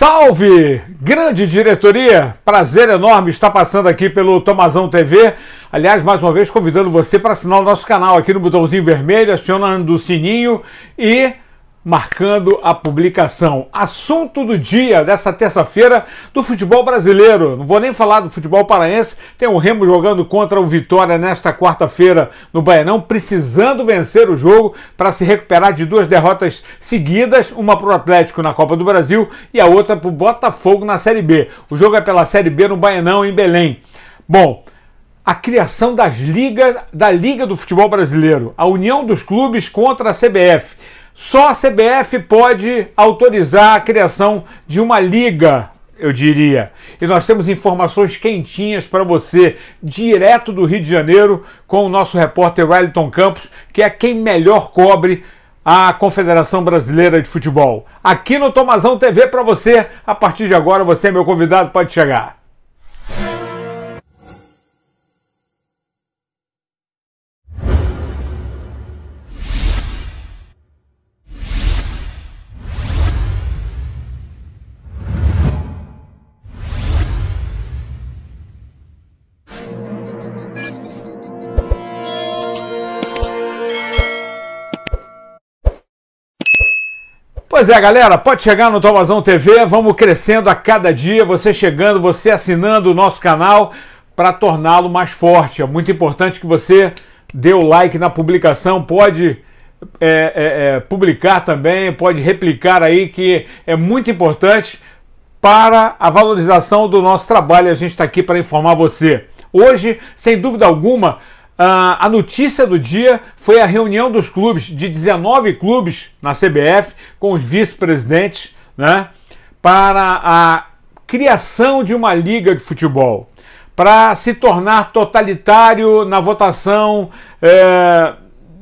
Salve! Grande diretoria! Prazer enorme estar passando aqui pelo Tomazão TV. Aliás, mais uma vez convidando você para assinar o nosso canal aqui no botãozinho vermelho, acionando o sininho e marcando a publicação. Assunto do dia dessa terça-feira do futebol brasileiro. Não vou nem falar do futebol paraense. Tem o Remo jogando contra o Vitória nesta quarta-feira no Baianão, precisando vencer o jogo para se recuperar de duas derrotas seguidas, uma para o Atlético na Copa do Brasil e a outra para o Botafogo na Série B. O jogo é pela Série B no Baianão em Belém. Bom, a criação das ligas da Liga do Futebol Brasileiro, a união dos clubes contra a CBF só a CBF pode autorizar a criação de uma liga, eu diria. E nós temos informações quentinhas para você, direto do Rio de Janeiro, com o nosso repórter Wellington Campos, que é quem melhor cobre a Confederação Brasileira de Futebol. Aqui no Tomazão TV para você, a partir de agora você é meu convidado, pode chegar. Pois é, galera, pode chegar no Tomazão TV, vamos crescendo a cada dia, você chegando, você assinando o nosso canal para torná-lo mais forte. É muito importante que você dê o like na publicação, pode é, é, é, publicar também, pode replicar aí, que é muito importante para a valorização do nosso trabalho. A gente está aqui para informar você. Hoje, sem dúvida alguma, a notícia do dia foi a reunião dos clubes, de 19 clubes na CBF, com os vice-presidentes, né, para a criação de uma liga de futebol, para se tornar totalitário na votação é,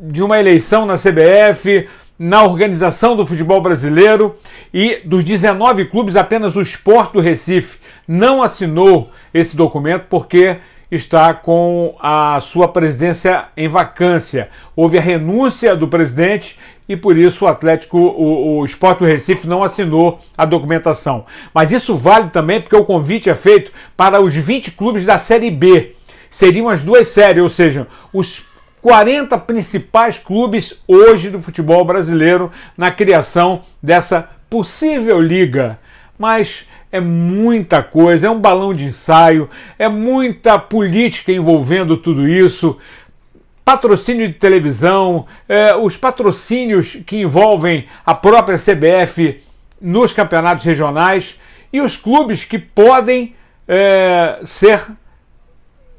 de uma eleição na CBF, na organização do futebol brasileiro e dos 19 clubes, apenas o Sport do Recife não assinou esse documento porque está com a sua presidência em vacância. Houve a renúncia do presidente e por isso o Atlético, o, o Esporte do Recife não assinou a documentação. Mas isso vale também porque o convite é feito para os 20 clubes da Série B. Seriam as duas séries, ou seja, os 40 principais clubes hoje do futebol brasileiro na criação dessa possível liga. Mas é muita coisa, é um balão de ensaio, é muita política envolvendo tudo isso. Patrocínio de televisão, é, os patrocínios que envolvem a própria CBF nos campeonatos regionais e os clubes que podem é, ser,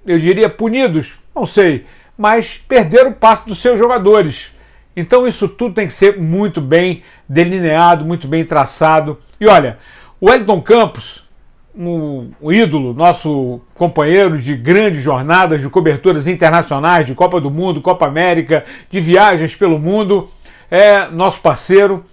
eu diria, punidos, não sei, mas perder o passo dos seus jogadores. Então isso tudo tem que ser muito bem delineado, muito bem traçado. E olha, o Wellington Campos, um, ídolo, nosso companheiro de grandes jornadas, de coberturas internacionais, de Copa do Mundo, Copa América, de viagens pelo mundo, é nosso parceiro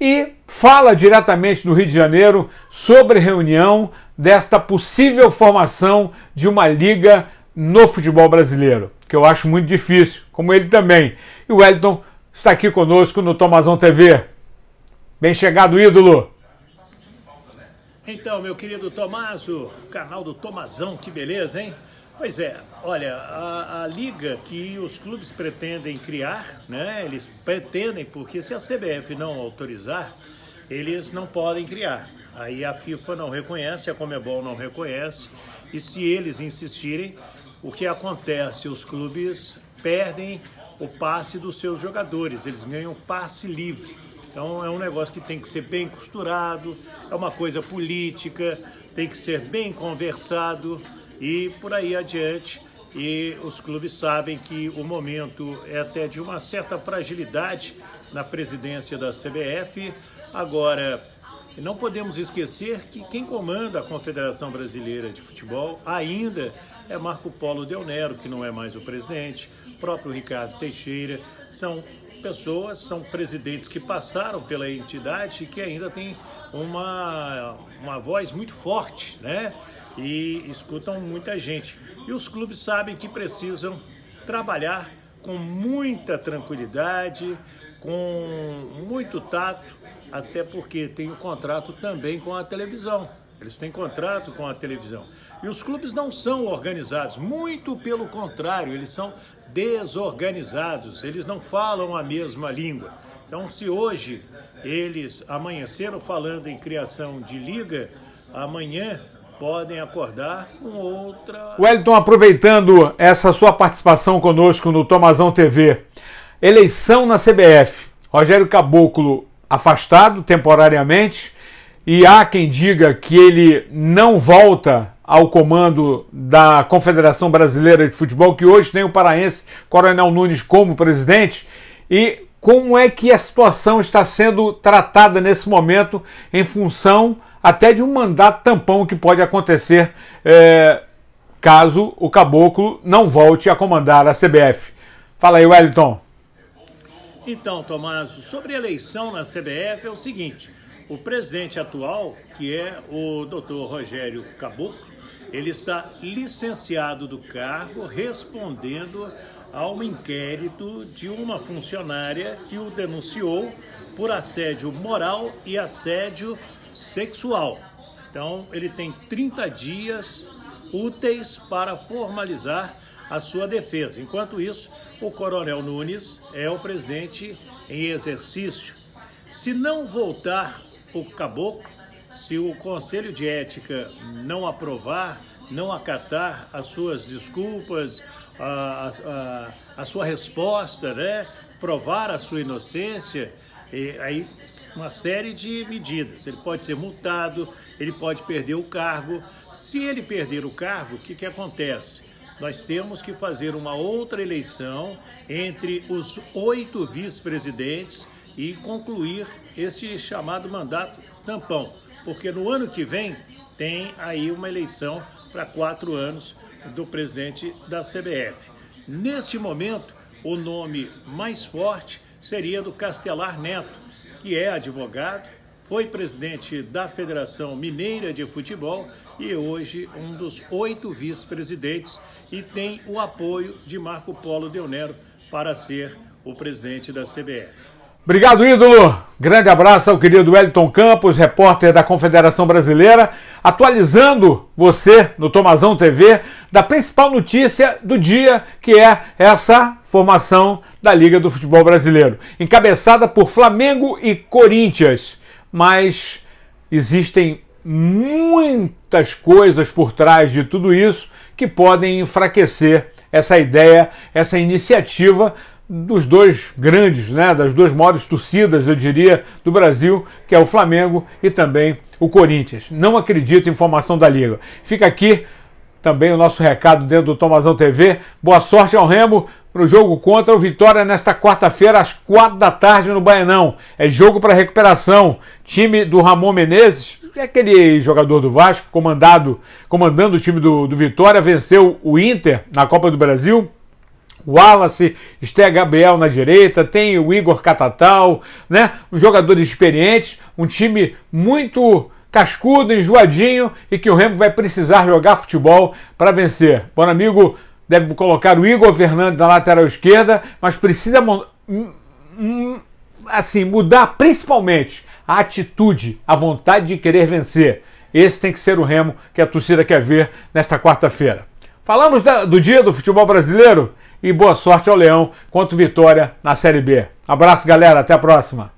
e fala diretamente do Rio de Janeiro sobre reunião desta possível formação de uma liga no futebol brasileiro, que eu acho muito difícil, como ele também. E o Wellington está aqui conosco no Tomazão TV. Bem chegado, ídolo! Então, meu querido Tomazo, canal do Tomazão, que beleza, hein? Pois é, olha, a, a, liga que os clubes pretendem criar, né? Eles pretendem, porque se a CBF não autorizar, eles não podem criar. Aí a FIFA não reconhece, a Comebol não reconhece, e se eles insistirem, o que acontece? Os clubes perdem o passe dos seus jogadores, eles ganham passe livre. Então é um negócio que tem que ser bem costurado, é uma coisa política, tem que ser bem conversado e por aí adiante. E os clubes sabem que o momento é até de uma certa fragilidade na presidência da CBF. Agora, não podemos esquecer que quem comanda a Confederação Brasileira de Futebol ainda é Marco Polo Del Nero, que não é mais o presidente, próprio Ricardo Teixeira, são pessoas, são presidentes que passaram pela entidade e que ainda têm uma, uma voz muito forte, né? E escutam muita gente. E os clubes sabem que precisam trabalhar com muita tranquilidade, com muito tato, até porque tem o um contrato também com a televisão. Eles têm contrato com a televisão. E os clubes não são organizados, muito pelo contrário, eles são desorganizados, eles não falam a mesma língua. Então, se hoje eles amanheceram falando em criação de liga, amanhã podem acordar com outra. Wellington, aproveitando essa sua participação conosco no Tomazão TV, eleição na CBF. Rogério Caboclo afastado temporariamente e há quem diga que ele não volta ao comando da Confederação Brasileira de Futebol, que hoje tem o paraense Coronel Nunes como presidente. E como é que a situação está sendo tratada nesse momento, em função até de um mandato tampão que pode acontecer é, caso o caboclo não volte a comandar a CBF? Fala aí, Wellington. Então, Tomás, sobre a eleição na CBF é o seguinte. O presidente atual, que é o doutor Rogério Caboclo, ele está licenciado do cargo, respondendo a um inquérito de uma funcionária que o denunciou por assédio moral e assédio sexual. Então, ele tem 30 dias úteis para formalizar a sua defesa. Enquanto isso, o Coronel Nunes é o presidente em exercício. Se não voltar o caboclo, se o Conselho de Ética não aprovar, não acatar as suas desculpas, a, a, a sua resposta, né? provar a sua inocência, e aí uma série de medidas. Ele pode ser multado, ele pode perder o cargo. Se ele perder o cargo, o que, que acontece? Nós temos que fazer uma outra eleição entre os oito vice-presidentes e concluir este chamado mandato tampão, porque no ano que vem tem aí uma eleição para quatro anos do presidente da CBF. Neste momento, o nome mais forte seria do Castelar Neto, que é advogado, foi presidente da Federação Mineira de Futebol e hoje um dos oito vice-presidentes e tem o apoio de Marco Polo Deonero para ser o presidente da CBF. Obrigado, ídolo. Grande abraço ao querido Wellington Campos, repórter da Confederação Brasileira, atualizando você no Tomazão TV da principal notícia do dia, que é essa formação da Liga do Futebol Brasileiro, encabeçada por Flamengo e Corinthians. Mas existem muitas coisas por trás de tudo isso que podem enfraquecer essa ideia, essa iniciativa dos dois grandes, né, das duas maiores torcidas, eu diria, do Brasil, que é o Flamengo e também o Corinthians. Não acredito em formação da liga. Fica aqui também o nosso recado dentro do Tomazão TV. Boa sorte ao Remo para o jogo contra o Vitória nesta quarta-feira às quatro da tarde no Baianão. É jogo para recuperação. Time do Ramon Menezes, é aquele jogador do Vasco, comandado, comandando o time do, do Vitória, venceu o Inter na Copa do Brasil Wallace, Esté Gabriel na direita, tem o Igor Catatal, né? Um jogador experiente, um time muito cascudo, enjoadinho e que o Remo vai precisar jogar futebol para vencer. Bom amigo deve colocar o Igor Fernandes na lateral esquerda, mas precisa hum, hum, assim mudar principalmente a atitude, a vontade de querer vencer. Esse tem que ser o Remo que a torcida quer ver nesta quarta-feira. Falamos da, do dia do futebol brasileiro? e boa sorte ao Leão quanto vitória na Série B. Abraço, galera. Até a próxima.